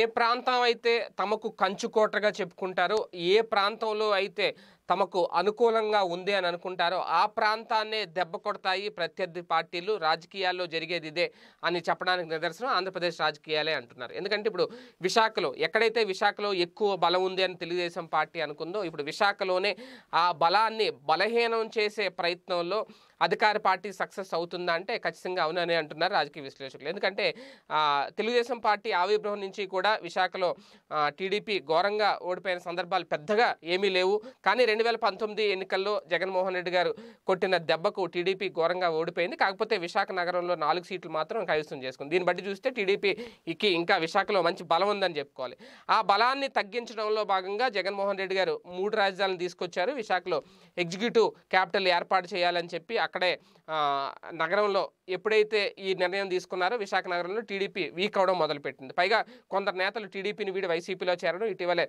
ఏ ప్రాంతం అయితే తమకు కంచుకోటగా చెప్పుకుంటారో ఏ ప్రాంతంలో అయితే తమకు అనుకూలంగా ఉంది అని అనుకుంటారో ఆ ప్రాంతాన్నే దెబ్బ కొడతాయి ప్రత్యర్థి పార్టీలు రాజకీయాల్లో జరిగేది ఇదే అని చెప్పడానికి నిదర్శనం ఆంధ్రప్రదేశ్ రాజకీయాలే అంటున్నారు ఎందుకంటే ఇప్పుడు విశాఖలో ఎక్కడైతే విశాఖలో ఎక్కువ బలం ఉంది అని తెలుగుదేశం పార్టీ అనుకుందో ఇప్పుడు విశాఖలోనే ఆ బలాన్ని బలహీనం చేసే ప్రయత్నంలో అధికార పార్టీ సక్సెస్ అవుతుందా అంటే ఖచ్చితంగా అవునని అంటున్నారు రాజకీయ విశ్లేషకులు ఎందుకంటే తెలుగుదేశం పార్టీ ఆవిర్భవం నుంచి కూడా విశాఖలో టీడీపీ ఘోరంగా ఓడిపోయిన సందర్భాలు పెద్దగా ఏమీ లేవు కానీ రెండు వేల పంతొమ్మిది ఎన్నికల్లో జగన్మోహన్ రెడ్డి గారు కొట్టిన దెబ్బకు టీడీపీ ఘోరంగా ఓడిపోయింది కాకపోతే విశాఖ నగరంలో నాలుగు సీట్లు మాత్రం కైవసం చేసుకుంది దీన్ని బట్టి చూస్తే టీడీపీకి ఇంకా విశాఖలో మంచి బలం ఉందని చెప్పుకోవాలి ఆ బలాన్ని తగ్గించడంలో భాగంగా జగన్మోహన్ రెడ్డి గారు మూడు రాజధానులు తీసుకొచ్చారు విశాఖలో ఎగ్జిక్యూటివ్ క్యాపిటల్ ఏర్పాటు చేయాలని చెప్పి అక్కడే నగరంలో ఎప్పుడైతే ఈ నిర్ణయం తీసుకున్నారో విశాఖ నగరంలో టీడీపీ వీక్ అవడం మొదలుపెట్టింది పైగా కొందరు నేతలు టీడీపీని వీడి వైసీపీలో చేరడం ఇటీవలే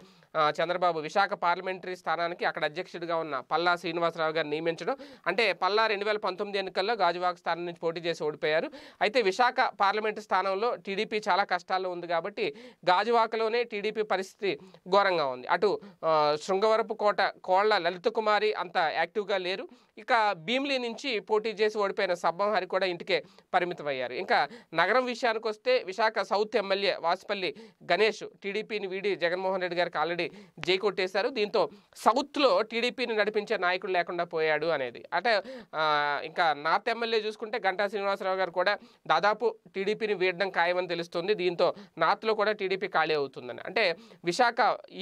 చంద్రబాబు విశాఖ పార్లమెంటరీ స్థానానికి అక్కడ అధ్యక్షుడిగా ఉన్న పల్లా శ్రీనివాసరావు గారిని నియమించడం అంటే పల్లా రెండు వేల పంతొమ్మిది ఎన్నికల్లో గాజువాక స్థానం నుంచి పోటీ చేసి ఓడిపోయారు అయితే విశాఖ పార్లమెంటు స్థానంలో టీడీపీ చాలా కష్టాల్లో ఉంది కాబట్టి గాజువాకలోనే టీడీపీ పరిస్థితి ఘోరంగా ఉంది అటు శృంగవరపు కోట కోళ్ల లలిత కుమారి అంత యాక్టివ్గా లేరు ఇక భీమిలీ నుంచి పోటీ చేసి ఓడిపోయిన సబ్బం హరి కూడా ఇంటికే పరిమితమయ్యారు ఇంకా నగరం విషయానికి వస్తే విశాఖ సౌత్ ఎమ్మెల్యే వాసుపల్లి గణేష్ టీడీపీని వీడి జగన్మోహన్ రెడ్డి గారికి ఆల్రెడీ జై కొట్టేశారు దీంతో సౌత్లో టీడీపీని నడిపించే నాయకుడు లేకుండా పోయాడు అనేది అంటే ఇంకా నార్త్ ఎమ్మెల్యే చూసుకుంటే గంటా శ్రీనివాసరావు గారు కూడా దాదాపు టీడీపీని వీడడం ఖాయమని తెలుస్తుంది దీంతో నార్త్లో కూడా టీడీపీ ఖాళీ అవుతుందని అంటే విశాఖ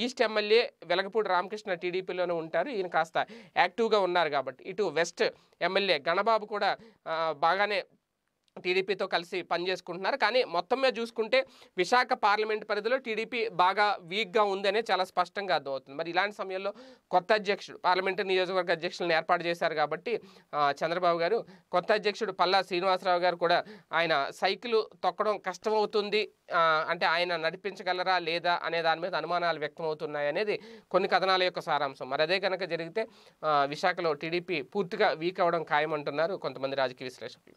ఈస్ట్ ఎమ్మెల్యే వెలగపూడి రామకృష్ణ టీడీపీలోనే ఉంటారు ఈయన కాస్త యాక్టివ్గా ఉన్నారు కాబట్టి ఇటు వెస్ట్ ఎమ్మెల్యే గణబాబు కూడా బాగానే టీడీపీతో కలిసి పనిచేసుకుంటున్నారు కానీ మొత్తం మీద చూసుకుంటే విశాఖ పార్లమెంట్ పరిధిలో టీడీపీ బాగా వీక్గా ఉందనే చాలా స్పష్టంగా అర్థమవుతుంది మరి ఇలాంటి సమయంలో కొత్త అధ్యక్షుడు పార్లమెంటరీ నియోజకవర్గ అధ్యక్షులను ఏర్పాటు చేశారు కాబట్టి చంద్రబాబు గారు కొత్త అధ్యక్షుడు పల్లా శ్రీనివాసరావు గారు కూడా ఆయన సైకిల్ తొక్కడం కష్టమవుతుంది అంటే ఆయన నడిపించగలరా లేదా అనే దాని మీద అనుమానాలు వ్యక్తమవుతున్నాయి అనేది కొన్ని కథనాల యొక్క సారాంశం మరి అదే కనుక జరిగితే విశాఖలో టీడీపీ పూర్తిగా వీక్ అవడం ఖాయమంటున్నారు కొంతమంది రాజకీయ విశ్లేషకులు